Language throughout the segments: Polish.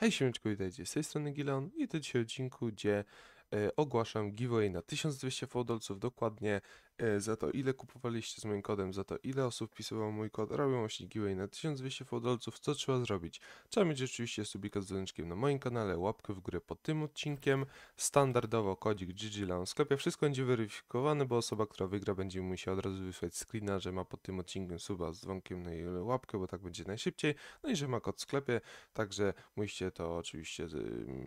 Hej siemeczko, witajcie, z tej strony Gileon i to dzisiaj odcinku, gdzie y, ogłaszam giveaway na 1200 fodolców, dokładnie E, za to ile kupowaliście z moim kodem, za to ile osób pisało mój kod, robią właśnie giveaway na 1200 fałdolców, co trzeba zrobić? Trzeba mieć oczywiście subika z dzwoneczkiem na moim kanale, łapkę w górę pod tym odcinkiem, standardowo kodzik GGLown sklepie, wszystko będzie weryfikowane, bo osoba, która wygra będzie musiała od razu wysłać screena, że ma pod tym odcinkiem suba z dzwonkiem na no jej łapkę, bo tak będzie najszybciej, no i że ma kod w sklepie, także musicie to oczywiście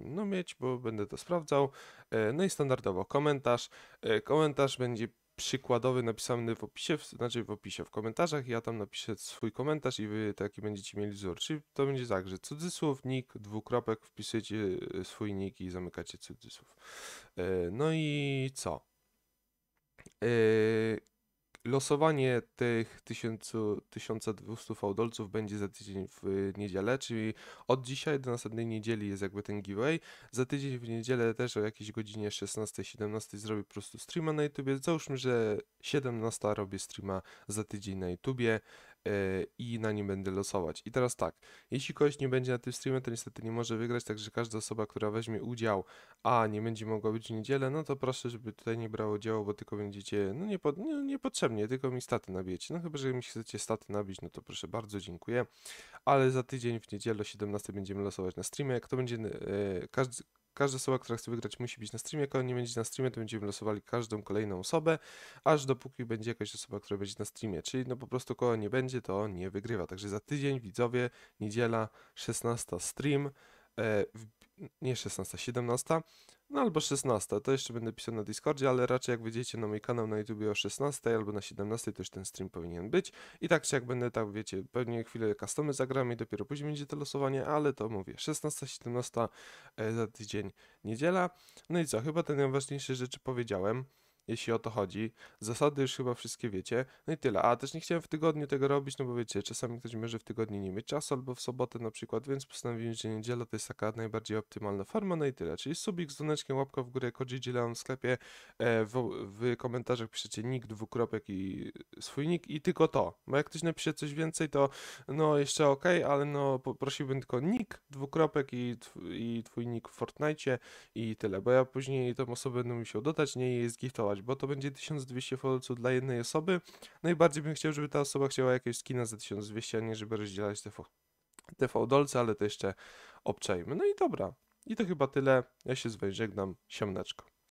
no mieć, bo będę to sprawdzał. E, no i standardowo komentarz, e, komentarz będzie przykładowy napisany w opisie, znaczy w opisie, w komentarzach, ja tam napiszę swój komentarz i wy taki będziecie mieli wzór. Czyli to będzie tak, że cudzysłów, nick, dwukropek, wpisujecie e, swój nick i zamykacie cudzysłów. E, no i co? E, Losowanie tych 1000, 1200 fałdolców będzie za tydzień w y, niedzielę, czyli od dzisiaj do następnej niedzieli jest jakby ten giveaway. Za tydzień w niedzielę też o jakiejś godzinie 16-17 zrobię po prostu streama na YouTubie. Załóżmy, że 17 robię streama za tydzień na YouTubie i na nim będę losować. I teraz tak, jeśli ktoś nie będzie na tym streamie, to niestety nie może wygrać, także każda osoba, która weźmie udział, a nie będzie mogła być w niedzielę, no to proszę, żeby tutaj nie brało udziału, bo tylko będziecie, no nie, po, nie, niepotrzebnie, tylko mi staty nabijecie. No chyba, że mi się chcecie staty nabić, no to proszę bardzo, dziękuję. Ale za tydzień w niedzielę o 17 będziemy losować na streamie. Kto będzie, yy, każdy, Każda osoba, która chce wygrać, musi być na streamie. Jak nie będzie na streamie, to będziemy losowali każdą kolejną osobę, aż dopóki będzie jakaś osoba, która będzie na streamie. Czyli no po prostu koło nie będzie, będzie, to nie wygrywa. Także za tydzień, widzowie, niedziela, 16 stream, e, nie 16, 17, no albo 16, to jeszcze będę pisał na Discordzie, ale raczej jak wyjdziecie na mój kanał na YouTube o 16 albo na 17, to już ten stream powinien być. I tak czy jak będę, tak wiecie, pewnie chwilę customy zagram i dopiero później będzie to losowanie, ale to mówię, 16, 17 e, za tydzień niedziela. No i co, chyba te najważniejsze rzeczy powiedziałem jeśli o to chodzi. Zasady już chyba wszystkie wiecie. No i tyle. A też nie chciałem w tygodniu tego robić, no bo wiecie, czasami ktoś może w tygodniu nie mieć czasu albo w sobotę na przykład, więc postanowiłem, że niedziela to jest taka najbardziej optymalna forma. No i tyle. Czyli subik z dzwoneczkiem, łapka w górę, kodzi dzielam w sklepie. E, w, w, komentarzach piszecie nick, dwukropek i swój nick i tylko to. Bo jak ktoś napisze coś więcej, to no jeszcze ok, ale no prosiłbym tylko nick, dwukropek i, i twój nick w Fortnite i tyle. Bo ja później tą osobę będę musiał dodać, nie jest giftować bo to będzie 1200 folców dla jednej osoby. Najbardziej no bardziej bym chciał, żeby ta osoba chciała jakieś skina za 1200, a nie żeby rozdzielać te TV dolce, ale to jeszcze obczajmy. No i dobra. I to chyba tyle. Ja się z żegnam. Siemneczko.